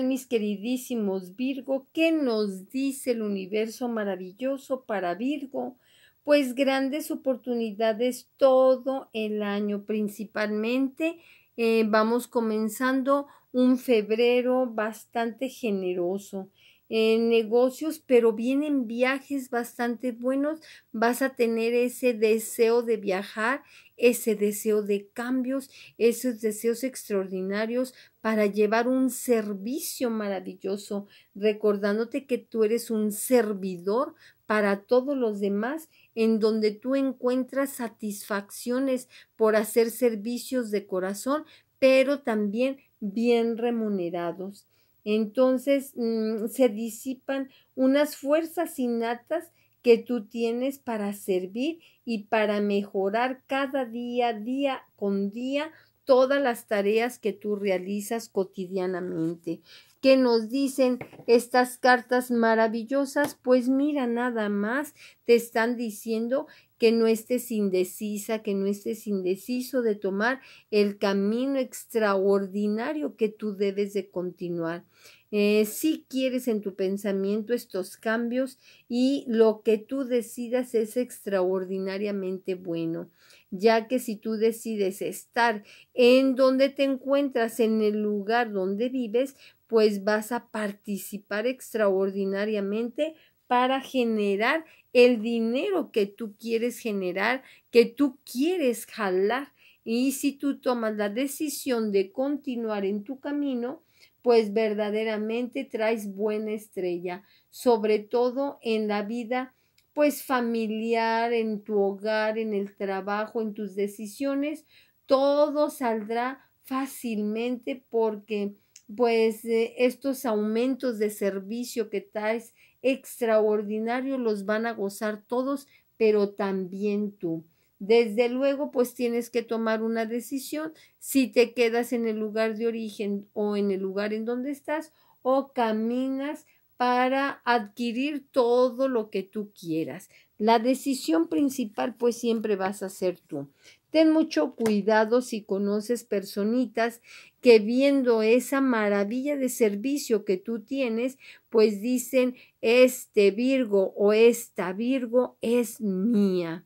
mis queridísimos Virgo, ¿qué nos dice el universo maravilloso para Virgo? Pues grandes oportunidades todo el año, principalmente eh, vamos comenzando un febrero bastante generoso. En negocios, pero vienen viajes bastante buenos, vas a tener ese deseo de viajar, ese deseo de cambios, esos deseos extraordinarios para llevar un servicio maravilloso, recordándote que tú eres un servidor para todos los demás, en donde tú encuentras satisfacciones por hacer servicios de corazón, pero también bien remunerados. Entonces mm, se disipan unas fuerzas innatas que tú tienes para servir y para mejorar cada día, día con día, todas las tareas que tú realizas cotidianamente. ¿Qué nos dicen estas cartas maravillosas? Pues mira, nada más te están diciendo que no estés indecisa, que no estés indeciso de tomar el camino extraordinario que tú debes de continuar. Eh, si quieres en tu pensamiento estos cambios y lo que tú decidas es extraordinariamente bueno, ya que si tú decides estar en donde te encuentras, en el lugar donde vives, pues vas a participar extraordinariamente para generar el dinero que tú quieres generar, que tú quieres jalar. Y si tú tomas la decisión de continuar en tu camino, pues verdaderamente traes buena estrella, sobre todo en la vida pues familiar, en tu hogar, en el trabajo, en tus decisiones, todo saldrá fácilmente porque pues eh, estos aumentos de servicio que traes extraordinario los van a gozar todos, pero también tú. Desde luego, pues tienes que tomar una decisión si te quedas en el lugar de origen o en el lugar en donde estás o caminas para adquirir todo lo que tú quieras. La decisión principal pues siempre vas a ser tú. Ten mucho cuidado si conoces personitas que viendo esa maravilla de servicio que tú tienes, pues dicen, este Virgo o esta Virgo es mía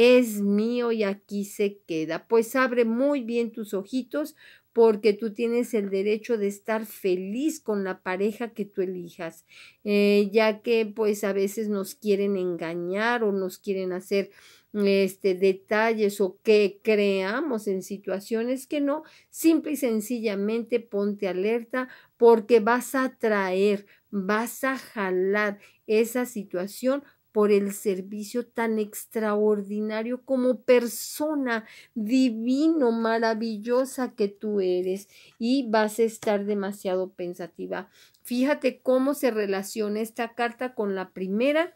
es mío y aquí se queda. Pues abre muy bien tus ojitos porque tú tienes el derecho de estar feliz con la pareja que tú elijas, eh, ya que pues a veces nos quieren engañar o nos quieren hacer este, detalles o que creamos en situaciones que no, simple y sencillamente ponte alerta porque vas a traer, vas a jalar esa situación por el servicio tan extraordinario como persona divino, maravillosa que tú eres y vas a estar demasiado pensativa. Fíjate cómo se relaciona esta carta con la primera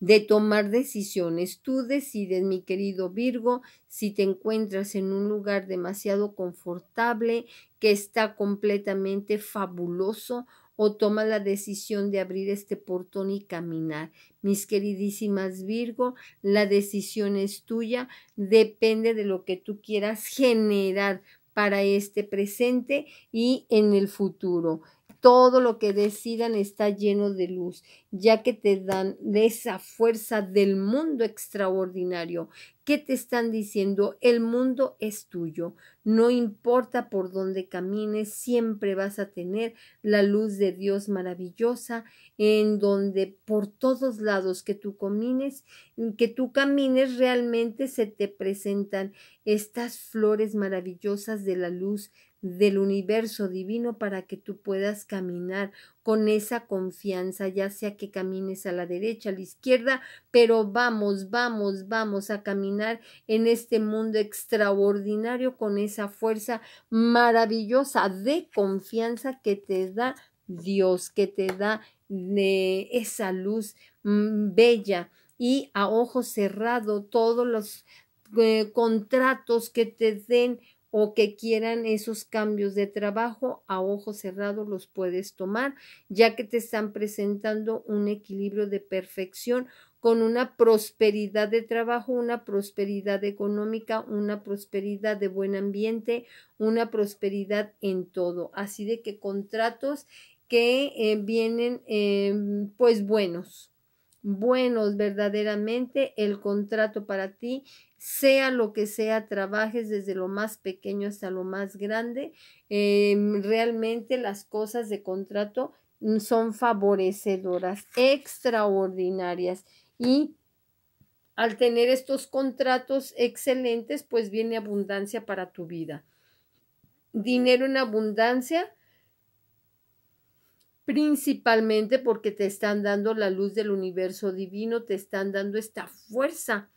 de tomar decisiones. Tú decides, mi querido Virgo, si te encuentras en un lugar demasiado confortable, que está completamente fabuloso, o toma la decisión de abrir este portón y caminar. Mis queridísimas Virgo, la decisión es tuya, depende de lo que tú quieras generar para este presente y en el futuro todo lo que decidan está lleno de luz, ya que te dan de esa fuerza del mundo extraordinario. ¿Qué te están diciendo? El mundo es tuyo. No importa por dónde camines, siempre vas a tener la luz de Dios maravillosa, en donde por todos lados que tú camines, que tú camines realmente se te presentan estas flores maravillosas de la luz del universo divino para que tú puedas caminar con esa confianza, ya sea que camines a la derecha, a la izquierda, pero vamos, vamos, vamos a caminar en este mundo extraordinario con esa fuerza maravillosa de confianza que te da Dios, que te da de eh, esa luz mm, bella y a ojo cerrado todos los eh, contratos que te den o que quieran esos cambios de trabajo, a ojo cerrado los puedes tomar, ya que te están presentando un equilibrio de perfección con una prosperidad de trabajo, una prosperidad económica, una prosperidad de buen ambiente, una prosperidad en todo. Así de que contratos que eh, vienen em, pues buenos buenos verdaderamente el contrato para ti, sea lo que sea, trabajes desde lo más pequeño hasta lo más grande. Em, realmente las cosas de contrato mm, son favorecedoras, extraordinarias y al tener estos contratos excelentes, pues viene abundancia para tu vida. Dinero en abundancia principalmente porque te están dando la luz del universo divino, te están dando esta fuerza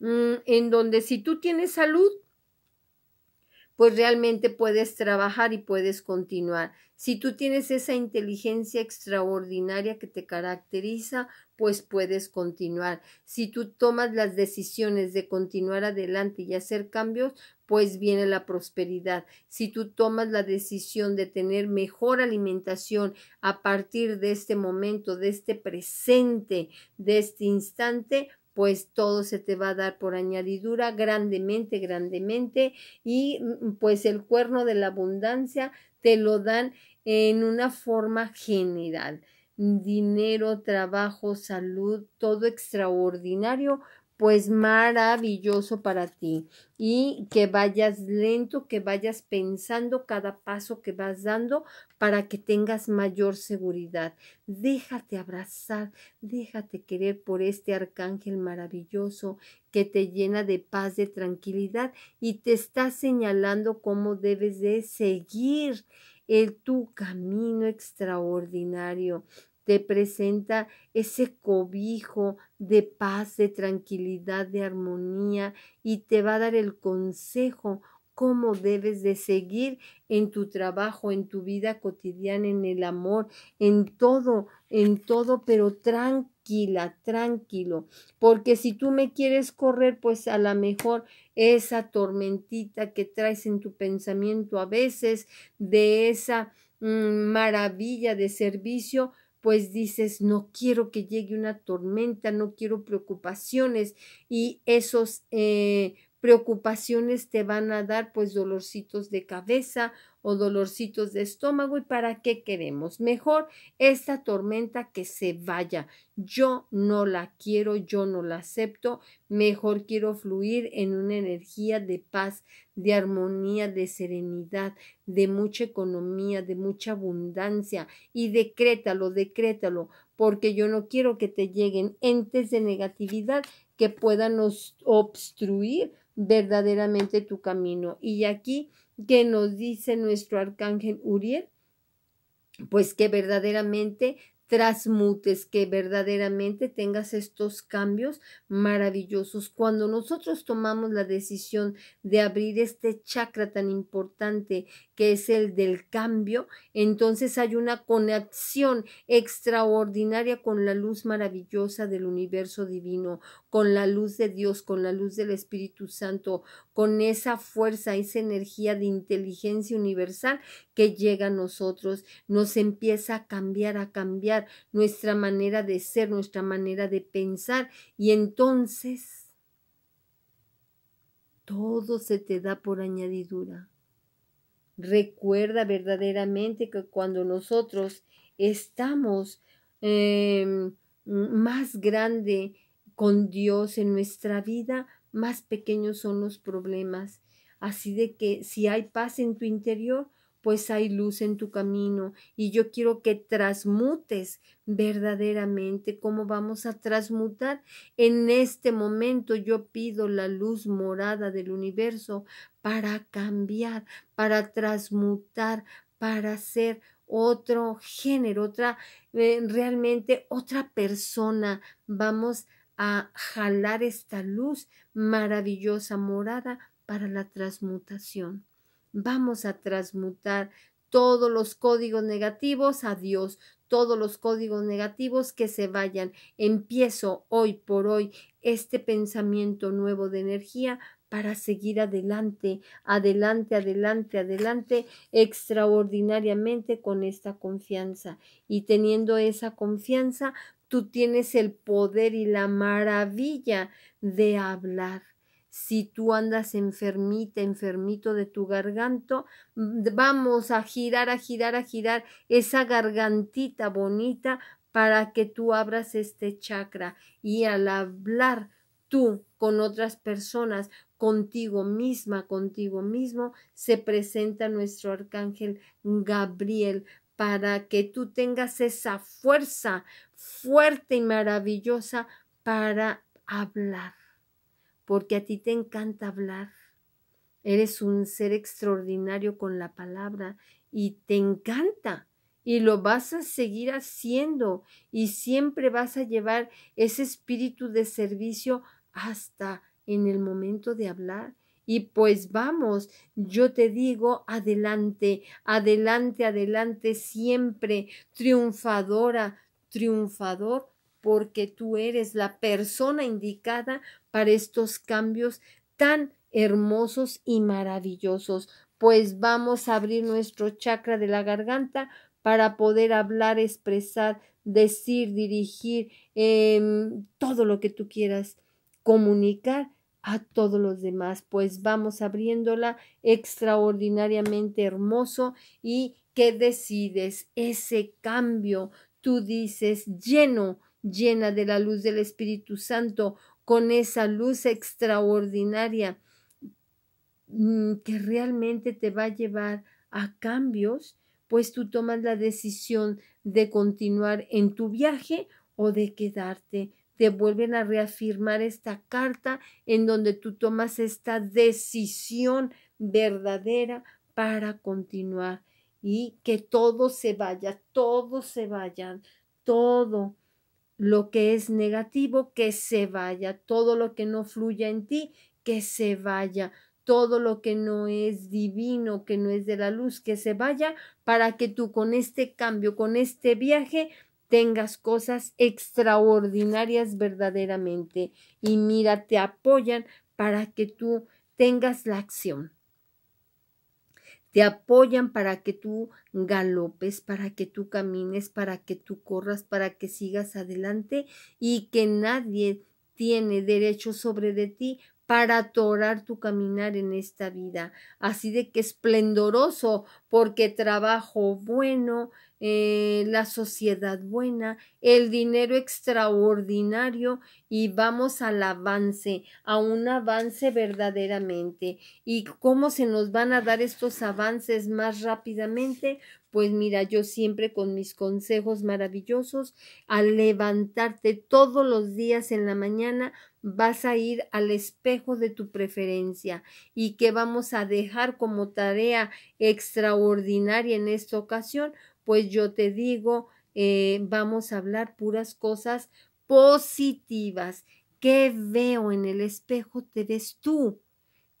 mm, en donde si tú tienes salud, pues realmente puedes trabajar y puedes continuar. Si tú tienes esa inteligencia extraordinaria que te caracteriza, pues puedes continuar. Si tú tomas las decisiones de continuar adelante y hacer cambios, pues viene la prosperidad. Si tú tomas la decisión de tener mejor alimentación a partir de este momento, de este presente, de este instante, pues todo se te va a dar por añadidura grandemente, grandemente, y mm, pues el cuerno de la abundancia te lo dan en una forma general. Dinero, trabajo, salud, todo extraordinario pues maravilloso para ti. Y que vayas lento, que vayas pensando cada paso que vas dando para que tengas mayor seguridad. Déjate abrazar, déjate querer por este arcángel maravilloso que te llena de paz, de tranquilidad y te está señalando cómo debes de seguir el tu camino extraordinario te presenta ese cobijo de paz, de tranquilidad, de armonía y te va a dar el consejo cómo debes de seguir en tu trabajo, en tu vida cotidiana, en el amor, en todo, en todo, pero tranquila, tranquilo, porque si tú me quieres correr, pues a lo mejor esa tormentita que traes en tu pensamiento a veces, de esa mm, maravilla de servicio, pues dices, no quiero que llegue una tormenta, no quiero preocupaciones y esos eh, preocupaciones te van a dar pues dolorcitos de cabeza o dolorcitos de estómago. ¿Y para qué queremos? Mejor esta tormenta que se vaya. Yo no la quiero, yo no la acepto. Mejor quiero fluir en una energía de paz, de armonía, de serenidad, de mucha economía, de mucha abundancia. Y decrétalo, decrétalo, porque yo no quiero que te lleguen entes de negatividad que puedan obstruir verdaderamente tu camino. Y aquí que nos dice nuestro arcángel Uriel, pues que verdaderamente transmutes, que verdaderamente tengas estos cambios maravillosos. Cuando nosotros tomamos la decisión de abrir este chakra tan importante que es el del cambio, entonces hay una conexión extraordinaria con la luz maravillosa del universo divino, con la luz de Dios, con la luz del Espíritu Santo, con esa fuerza, esa energía de inteligencia universal que llega a nosotros, nos empieza a cambiar, a cambiar nuestra manera de ser, nuestra manera de pensar y entonces todo se te da por añadidura. Recuerda verdaderamente que cuando nosotros estamos em, más grande con Dios en nuestra vida, más pequeños son los problemas. Así de que si hay paz en tu interior, pues hay luz en tu camino y yo quiero que transmutes verdaderamente cómo vamos a transmutar. En este momento yo pido la luz morada del universo para cambiar, para transmutar, para ser otro género, otra, eh, realmente otra persona. Vamos a jalar esta luz maravillosa morada para la transmutación. Vamos a transmutar todos los códigos negativos a Dios, todos los códigos negativos que se vayan. Empiezo hoy por hoy este pensamiento nuevo de energía para seguir adelante, adelante, adelante, adelante, extraordinariamente con esta confianza. Y teniendo esa confianza, tú tienes el poder y la maravilla de hablar si tú andas enfermita, enfermito de tu garganto, mm, vamos a girar, a girar, a girar esa gargantita bonita para que tú abras este chakra y al hablar tú con otras personas, contigo misma, contigo mismo, se presenta nuestro arcángel Gabriel para que tú tengas esa fuerza fuerte y maravillosa para hablar porque a ti te encanta hablar. Eres un ser extraordinario con la palabra y te encanta y lo vas a seguir haciendo y siempre vas a llevar ese espíritu de servicio hasta en el momento de hablar. Y pues vamos, yo te digo, adelante, adelante, adelante, siempre, triunfadora, triunfador, porque tú eres la persona indicada para estos cambios tan hermosos y maravillosos, pues vamos a abrir nuestro chakra de la garganta para poder hablar, expresar, decir, dirigir em, todo lo que tú quieras comunicar a todos los demás, pues vamos abriéndola extraordinariamente hermoso y que decides ese cambio, tú dices lleno, llena de la luz del Espíritu Santo, con esa luz extraordinaria mm, que realmente te va a llevar a cambios, pues tú tomas la decisión de continuar en tu viaje o de quedarte. Te vuelven a reafirmar esta carta en donde tú tomas esta decisión verdadera para continuar y que todo se vaya, todo se vayan, todo lo que es negativo, que se vaya, todo lo que no fluya en ti, que se vaya, todo lo que no es divino, que no es de la luz, que se vaya, para que tú con este cambio, con este viaje, tengas cosas extraordinarias verdaderamente. Y mira, te apoyan para que tú tengas la acción te apoyan para que tú galopes, para que tú camines, para que tú corras, para que sigas adelante y que nadie tiene derecho sobre de ti para atorar tu caminar en esta vida. Así de que esplendoroso, porque trabajo bueno, eh, la sociedad buena, el dinero extraordinario y vamos al avance, a un avance verdaderamente. ¿Y cómo se nos van a dar estos avances más rápidamente? Pues mira, yo siempre con mis consejos maravillosos, al levantarte todos los días en la mañana, vas a ir al espejo de tu preferencia y que vamos a dejar como tarea extraordinaria en esta ocasión, pues yo te digo, eh, vamos a hablar puras cosas positivas. ¿Qué veo en el espejo? Te ves tú.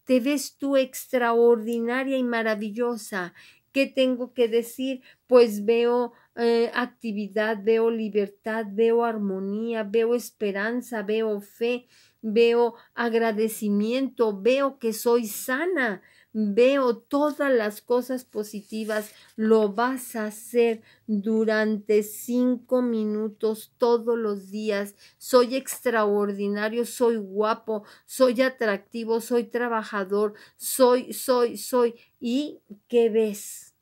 Te ves tú extraordinaria y maravillosa ¿Qué tengo que decir? Pues veo eh, actividad, veo libertad, veo armonía, veo esperanza, veo fe, veo agradecimiento, veo que soy sana, veo todas las cosas positivas, lo vas a hacer durante cinco minutos todos los días. Soy extraordinario, soy guapo, soy atractivo, soy trabajador, soy, soy, soy. ¿Y qué ves?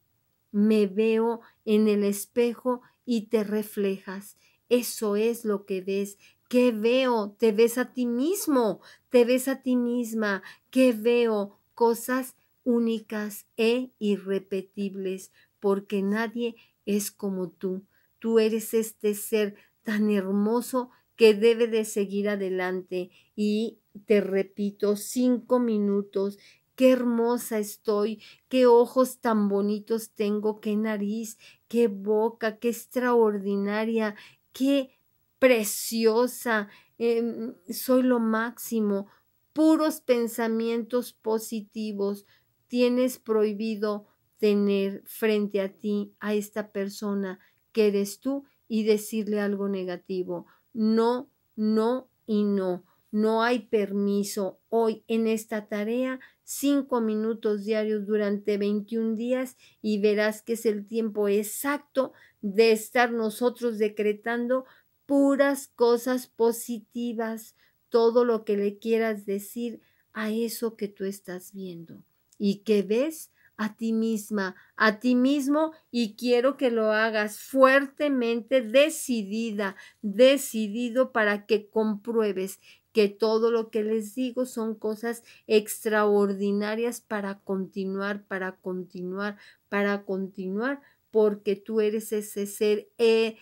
Me veo en el espejo y te reflejas. Eso es lo que ves. ¿Qué veo? Te ves a ti mismo, te ves a ti misma. ¿Qué veo? Cosas únicas e irrepetibles, porque nadie es como tú. Tú eres este ser tan hermoso que debe de seguir adelante. Y te repito, cinco minutos. Qué hermosa estoy, qué ojos tan bonitos tengo, qué nariz, qué boca, qué extraordinaria, qué preciosa, em, soy lo máximo, puros pensamientos positivos, tienes prohibido tener frente a ti a esta persona que eres tú y decirle algo negativo. No, no y no. No hay permiso hoy en esta tarea, cinco minutos diarios durante 21 días y verás que es el tiempo exacto de estar nosotros decretando puras cosas positivas, todo lo que le quieras decir a eso que tú estás viendo y que ves a ti misma, a ti mismo y quiero que lo hagas fuertemente decidida, decidido para que compruebes que todo lo que les digo son cosas extraordinarias para continuar, para continuar, para continuar, porque tú eres ese ser e,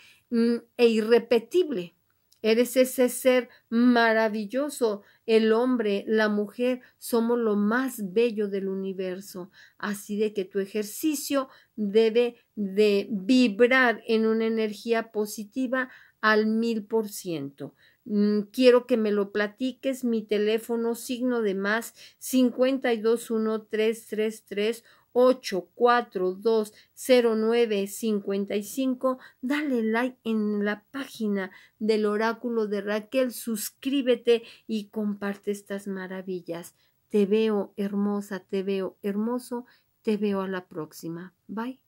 e irrepetible Eres ese ser maravilloso. El hombre, la mujer, somos lo más bello del universo. Así de que tu ejercicio debe de vibrar en una energía positiva al mil por ciento. Mm, quiero que me lo platiques. Mi teléfono signo de más 521333 8420955. Dale like en la página del oráculo de Raquel, suscríbete y comparte estas maravillas. Te veo hermosa, te veo hermoso, te veo a la próxima. Bye.